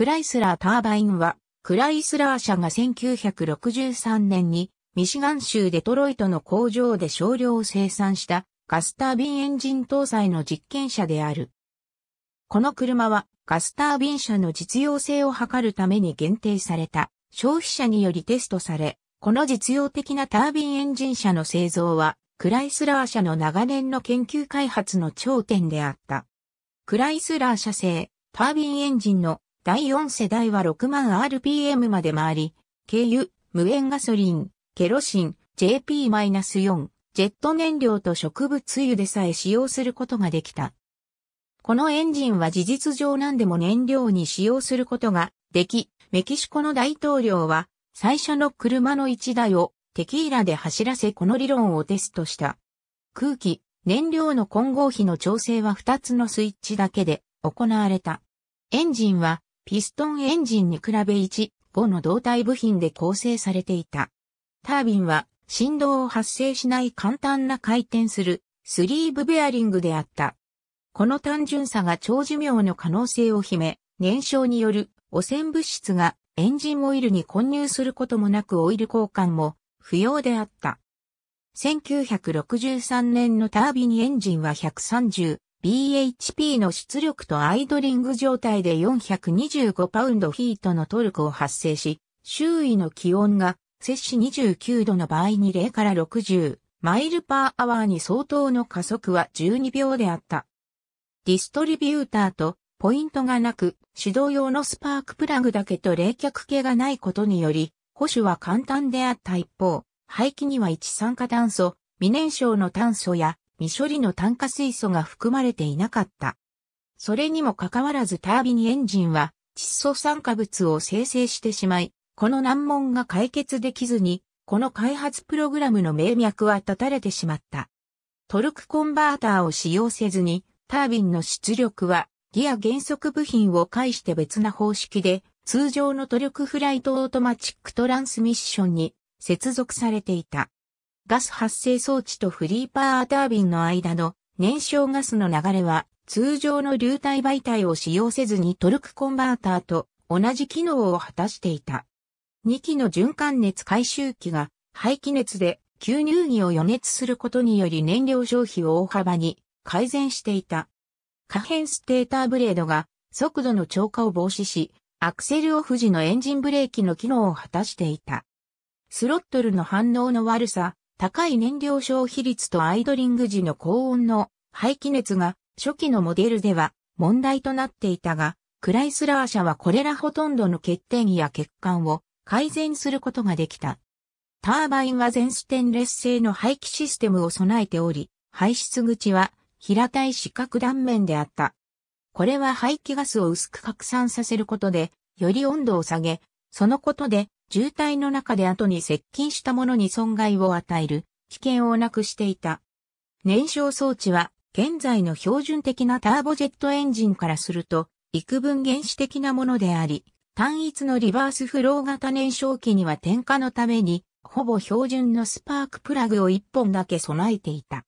クライスラーターバインは、クライスラー社が1963年に、ミシガン州デトロイトの工場で少量生産したガスタービンエンジン搭載の実験車である。この車はガスタービン車の実用性を図るために限定された消費者によりテストされ、この実用的なタービンエンジン車の製造はクライスラー社の長年の研究開発の頂点であった。クライスラー社製タービンエンジンの第4世代は6万 RPM まで回り、軽油、無塩ガソリン、ケロシン、JP-4、ジェット燃料と植物油でさえ使用することができた。このエンジンは事実上何でも燃料に使用することができ、メキシコの大統領は最初の車の1台をテキーラで走らせこの理論をテストした。空気、燃料の混合比の調整は2つのスイッチだけで行われた。エンジンはピストンエンジンに比べ1、5の胴体部品で構成されていた。タービンは振動を発生しない簡単な回転するスリーブベアリングであった。この単純さが長寿命の可能性を秘め、燃焼による汚染物質がエンジンオイルに混入することもなくオイル交換も不要であった。1963年のタービンエンジンは130 BHP の出力とアイドリング状態で425パウンドフィートのトルクを発生し、周囲の気温が摂氏29度の場合に0から60マイルパーアワーに相当の加速は12秒であった。ディストリビューターとポイントがなく、指導用のスパークプラグだけと冷却系がないことにより、保守は簡単であった一方、排気には一酸化炭素、未燃焼の炭素や未処理の炭化水素が含まれていなかった。それにもかかわらずタービンエンジンは窒素酸化物を生成してしまい、この難問が解決できずに、この開発プログラムの名脈は断たれてしまった。トルクコンバーターを使用せずに、タービンの出力は、ギア減速部品を介して別な方式で、通常のトルクフライトオートマチックトランスミッションに接続されていた。ガス発生装置とフリーパータービンの間の燃焼ガスの流れは通常の流体媒体を使用せずにトルクコンバーターと同じ機能を果たしていた。2機の循環熱回収機が排気熱で吸入儀を予熱することにより燃料消費を大幅に改善していた。可変ステーターブレードが速度の超過を防止し、アクセルオフ時のエンジンブレーキの機能を果たしていた。スロットルの反応の悪さ、高い燃料消費率とアイドリング時の高温の排気熱が初期のモデルでは問題となっていたが、クライスラー社はこれらほとんどの欠点や欠陥を改善することができた。ターバインは全ステンレス製の排気システムを備えており、排出口は平たい四角断面であった。これは排気ガスを薄く拡散させることで、より温度を下げ、そのことで渋滞の中で後に接近したものに損害を与える危険をなくしていた。燃焼装置は現在の標準的なターボジェットエンジンからすると幾分原始的なものであり、単一のリバースフロー型燃焼機には点火のためにほぼ標準のスパークプラグを一本だけ備えていた。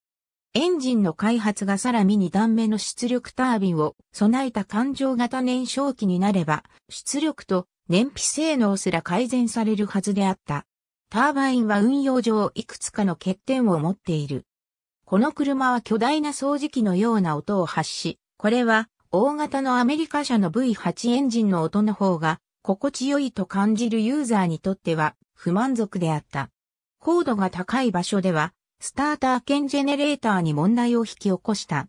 エンジンの開発がさらに二段目の出力タービンを備えた環状型燃焼機になれば、出力と燃費性能すら改善されるはずであった。ターバインは運用上いくつかの欠点を持っている。この車は巨大な掃除機のような音を発し、これは大型のアメリカ車の V8 エンジンの音の方が心地よいと感じるユーザーにとっては不満足であった。高度が高い場所ではスターター兼ジェネレーターに問題を引き起こした。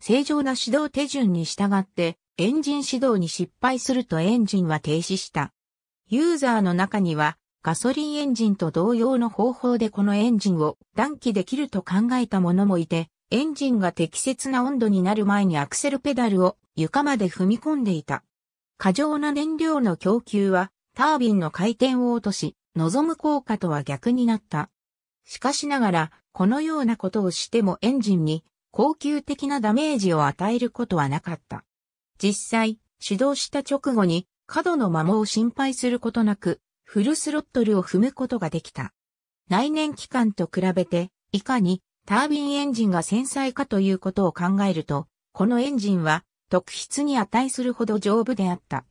正常な指導手順に従ってエンジン始動に失敗するとエンジンは停止した。ユーザーの中にはガソリンエンジンと同様の方法でこのエンジンを暖気できると考えた者もいて、エンジンが適切な温度になる前にアクセルペダルを床まで踏み込んでいた。過剰な燃料の供給はタービンの回転を落とし、望む効果とは逆になった。しかしながら、このようなことをしてもエンジンに恒久的なダメージを与えることはなかった。実際、始導した直後に過度の摩耗を心配することなく、フルスロットルを踏むことができた。内燃機関と比べて、いかにタービンエンジンが繊細かということを考えると、このエンジンは特筆に値するほど丈夫であった。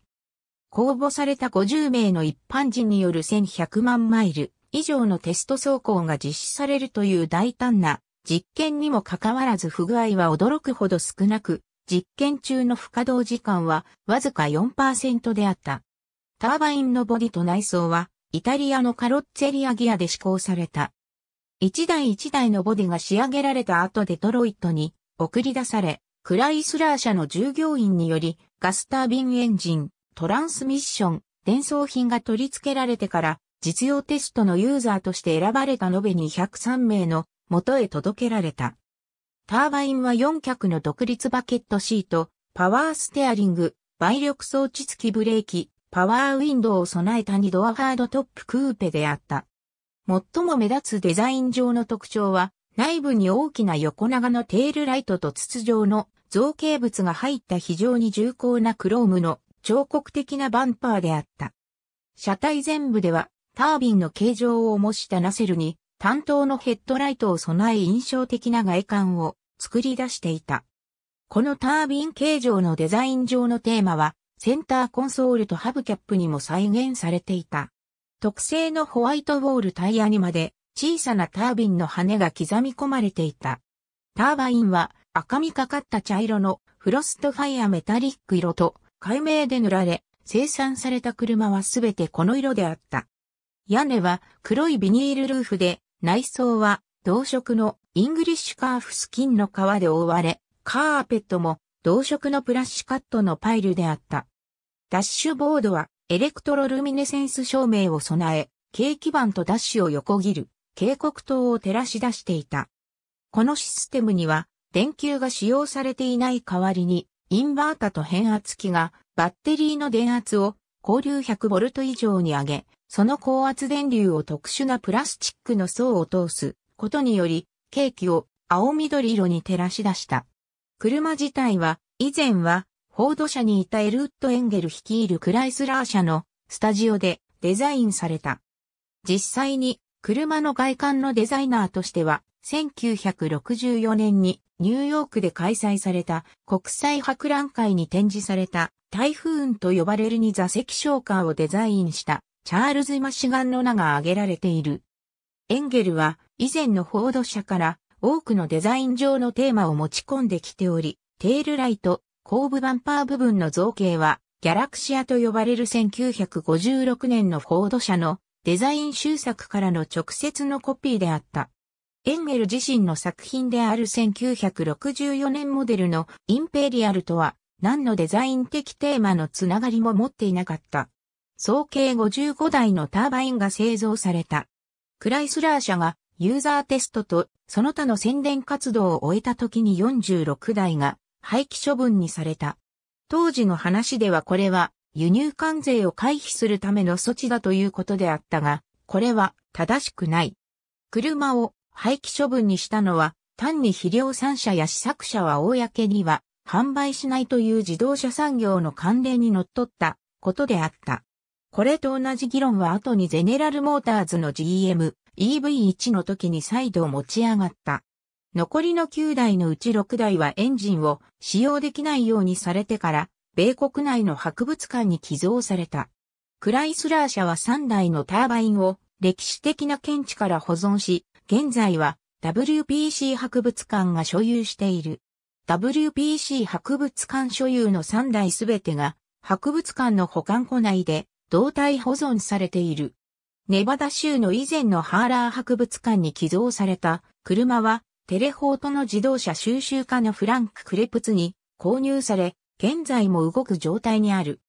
公募された50名の一般人による1100万マイル以上のテスト走行が実施されるという大胆な実験にもかかわらず不具合は驚くほど少なく、実験中の不可動時間はわずか4%であった。ターバインのボディと内装はイタリアのカロッツェリアギアで施行された。一台一台のボディが仕上げられた後デトロイトに送り出され、クライスラー社の従業員によりガスタービンエンジン、トランスミッション、伝送品が取り付けられてから実用テストのユーザーとして選ばれた延べ203名の元へ届けられた。ターバインは4脚の独立バケットシート、パワーステアリング、倍力装置付きブレーキ、パワーウィンドウを備えた2ドアハードトップクーペであった。最も目立つデザイン上の特徴は、内部に大きな横長のテールライトと筒状の造形物が入った非常に重厚なクロームの彫刻的なバンパーであった。車体全部ではタービンの形状を模したナセルに担当のヘッドライトを備え印象的な外観を作り出していた。このタービン形状のデザイン上のテーマは、センターコンソールとハブキャップにも再現されていた。特製のホワイトウォールタイヤにまで小さなタービンの羽が刻み込まれていた。ターバインは赤みかかった茶色のフロストファイアメタリック色と海明で塗られ、生産された車はすべてこの色であった。屋根は黒いビニールルーフで内装は同色のイングリッシュカーフスキンの革で覆われ、カーペットも同色のプラッシュカットのパイルであった。ダッシュボードはエレクトロルミネセンス照明を備え、軽基板とダッシュを横切る警告灯を照らし出していた。このシステムには電球が使用されていない代わりにインバータと変圧器がバッテリーの電圧を交流 100V 以上に上げ、その高圧電流を特殊なプラスチックの層を通すことにより、ケーキを青緑色に照らし出した。車自体は、以前は、フォード社にいたエルウッド・エンゲル率いるクライスラー社のスタジオでデザインされた。実際に、車の外観のデザイナーとしては、1964年にニューヨークで開催された国際博覧会に展示されたタイフーンと呼ばれるに座席消化をデザインしたチャールズ・マシガンの名が挙げられている。エンゲルは以前のフォード社から多くのデザイン上のテーマを持ち込んできており、テールライト、後部バンパー部分の造形はギャラクシアと呼ばれる1956年のフォード社のデザイン集作からの直接のコピーであった。エンゲル自身の作品である1964年モデルのインペリアルとは何のデザイン的テーマのつながりも持っていなかった。総計55台のターバインが製造された。クライスラー社がユーザーテストとその他の宣伝活動を終えた時に46台が廃棄処分にされた。当時の話ではこれは輸入関税を回避するための措置だということであったが、これは正しくない。車を廃棄処分にしたのは、単に肥料産者や試作者は公には販売しないという自動車産業の慣例に則ったことであった。これと同じ議論は後にゼネラルモーターズの GM、EV1 の時に再度持ち上がった。残りの9台のうち6台はエンジンを使用できないようにされてから、米国内の博物館に寄贈された。クライスラー社は3台のターバインを歴史的な見地から保存し、現在は WPC 博物館が所有している。WPC 博物館所有の3台すべてが博物館の保管庫内で動体保存されている。ネバダ州の以前のハーラー博物館に寄贈された車はテレフォートの自動車収集家のフランク・クレプツに購入され、現在も動く状態にある。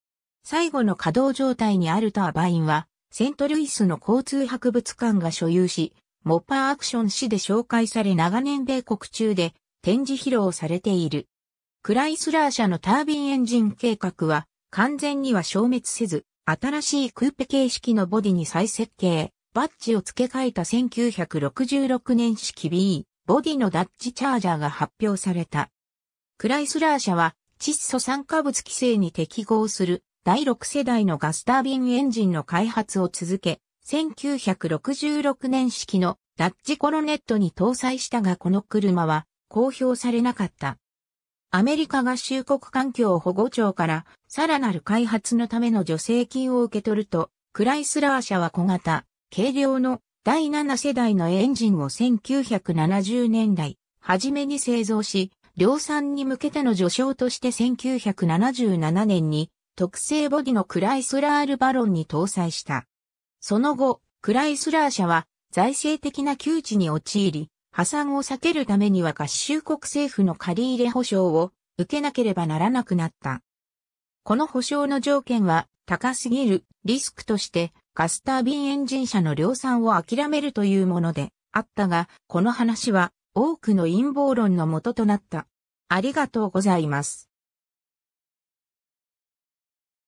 最後の稼働状態にあるターバインは、セントルイスの交通博物館が所有し、モッパーアクション誌で紹介され長年米国中で展示披露されている。クライスラー社のタービンエンジン計画は完全には消滅せず、新しいクーペ形式のボディに再設計、バッジを付け替えた1966年式 B、ボディのダッチチャージャーが発表された。クライスラー社は窒素酸化物規制に適合する第6世代のガスタービンエンジンの開発を続け、1966年式のダッジコロネットに搭載したがこの車は公表されなかった。アメリカ合衆国環境保護庁からさらなる開発のための助成金を受け取ると、クライスラー社は小型、軽量の第7世代のエンジンを1970年代、初めに製造し、量産に向けての助章として1977年に特製ボディのクライスラールバロンに搭載した。その後、クライスラー社は財政的な窮地に陥り、破産を避けるためには合衆国政府の借入保証を受けなければならなくなった。この保証の条件は高すぎるリスクとしてガスタービンエンジン車の量産を諦めるというものであったが、この話は多くの陰謀論の元となった。ありがとうございます。